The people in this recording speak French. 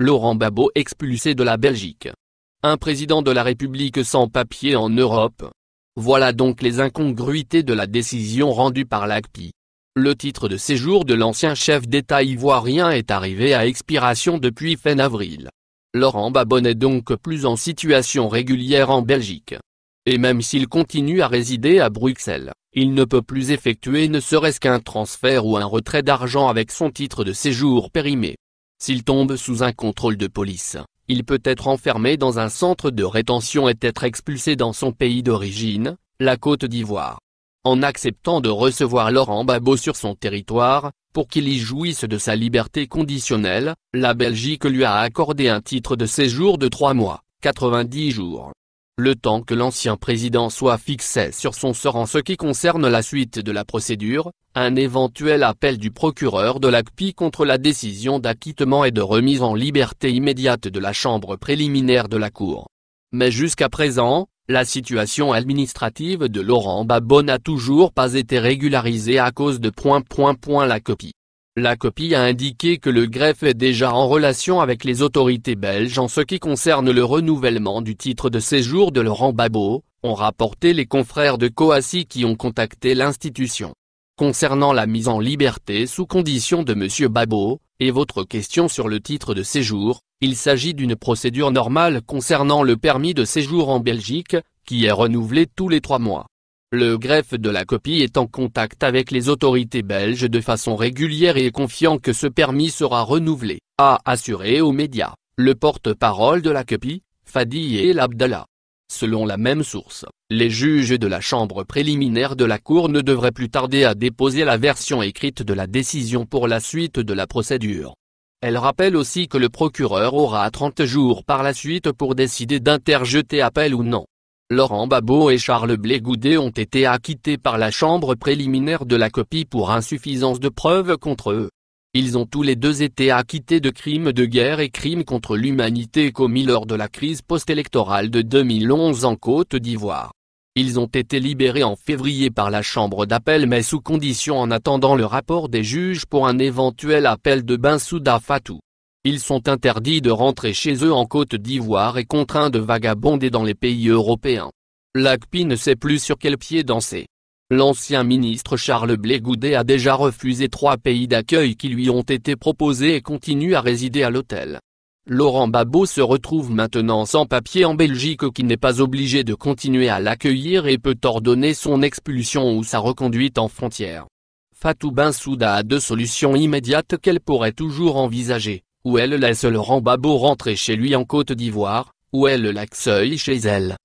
Laurent Babot expulsé de la Belgique. Un président de la République sans papier en Europe. Voilà donc les incongruités de la décision rendue par l'ACPI. Le titre de séjour de l'ancien chef d'État ivoirien est arrivé à expiration depuis fin avril. Laurent Babot n'est donc plus en situation régulière en Belgique. Et même s'il continue à résider à Bruxelles, il ne peut plus effectuer ne serait-ce qu'un transfert ou un retrait d'argent avec son titre de séjour périmé. S'il tombe sous un contrôle de police, il peut être enfermé dans un centre de rétention et être expulsé dans son pays d'origine, la Côte d'Ivoire. En acceptant de recevoir Laurent Babo sur son territoire, pour qu'il y jouisse de sa liberté conditionnelle, la Belgique lui a accordé un titre de séjour de 3 mois, 90 jours le temps que l'ancien président soit fixé sur son sort en ce qui concerne la suite de la procédure, un éventuel appel du procureur de l'ACPI contre la décision d'acquittement et de remise en liberté immédiate de la chambre préliminaire de la Cour. Mais jusqu'à présent, la situation administrative de Laurent Babon n'a toujours pas été régularisée à cause de la copie. La copie a indiqué que le greffe est déjà en relation avec les autorités belges en ce qui concerne le renouvellement du titre de séjour de Laurent Babot, ont rapporté les confrères de Coassi qui ont contacté l'institution. Concernant la mise en liberté sous condition de M. Babot, et votre question sur le titre de séjour, il s'agit d'une procédure normale concernant le permis de séjour en Belgique, qui est renouvelé tous les trois mois. Le greffe de la copie est en contact avec les autorités belges de façon régulière et est confiant que ce permis sera renouvelé, a assuré aux médias, le porte-parole de la copie, Fadi El Abdallah. Selon la même source, les juges de la chambre préliminaire de la Cour ne devraient plus tarder à déposer la version écrite de la décision pour la suite de la procédure. Elle rappelle aussi que le procureur aura 30 jours par la suite pour décider d'interjeter appel ou non. Laurent Babot et Charles blé ont été acquittés par la chambre préliminaire de la copie pour insuffisance de preuves contre eux. Ils ont tous les deux été acquittés de crimes de guerre et crimes contre l'humanité commis lors de la crise post-électorale de 2011 en Côte d'Ivoire. Ils ont été libérés en février par la Chambre d'appel mais sous condition en attendant le rapport des juges pour un éventuel appel de Bensouda Fatou. Ils sont interdits de rentrer chez eux en Côte d'Ivoire et contraints de vagabonder dans les pays européens. L'ACPI ne sait plus sur quel pied danser. L'ancien ministre Charles Blé a déjà refusé trois pays d'accueil qui lui ont été proposés et continue à résider à l'hôtel. Laurent Babo se retrouve maintenant sans papier en Belgique qui n'est pas obligé de continuer à l'accueillir et peut ordonner son expulsion ou sa reconduite en frontière. Fatou Bensouda a deux solutions immédiates qu'elle pourrait toujours envisager, où elle laisse Laurent Babo rentrer chez lui en Côte d'Ivoire, où elle l'accueille chez elle.